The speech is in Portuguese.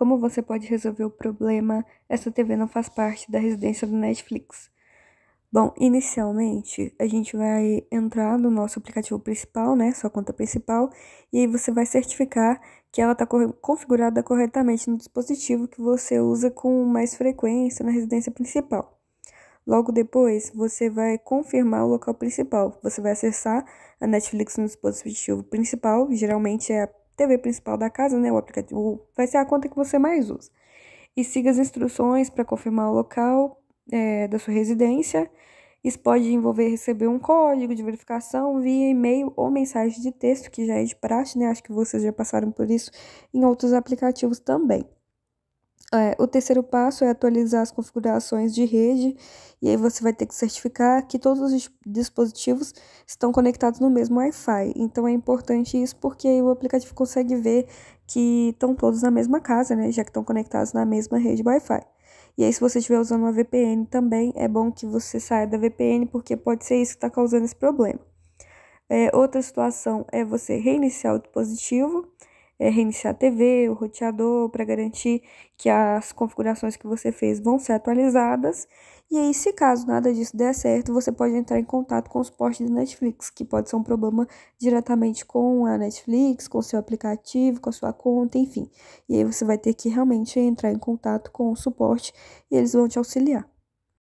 Como você pode resolver o problema? Essa TV não faz parte da residência do Netflix. Bom, inicialmente a gente vai entrar no nosso aplicativo principal, né? Sua conta principal, e aí você vai certificar que ela está configurada corretamente no dispositivo que você usa com mais frequência na residência principal. Logo depois, você vai confirmar o local principal. Você vai acessar a Netflix no dispositivo principal, geralmente é a TV principal da casa, né, o aplicativo, vai ser a conta que você mais usa. E siga as instruções para confirmar o local é, da sua residência. Isso pode envolver receber um código de verificação via e-mail ou mensagem de texto, que já é de praxe, né? Acho que vocês já passaram por isso em outros aplicativos também. É, o terceiro passo é atualizar as configurações de rede, e aí você vai ter que certificar que todos os dispositivos estão conectados no mesmo Wi-Fi. Então é importante isso porque aí o aplicativo consegue ver que estão todos na mesma casa, né? Já que estão conectados na mesma rede Wi-Fi. E aí, se você estiver usando uma VPN também, é bom que você saia da VPN, porque pode ser isso que está causando esse problema. É, outra situação é você reiniciar o dispositivo é, reiniciar a TV, o roteador, para garantir que as configurações que você fez vão ser atualizadas. E aí, se caso nada disso der certo, você pode entrar em contato com o suporte da Netflix, que pode ser um problema diretamente com a Netflix, com o seu aplicativo, com a sua conta, enfim. E aí você vai ter que realmente entrar em contato com o suporte e eles vão te auxiliar.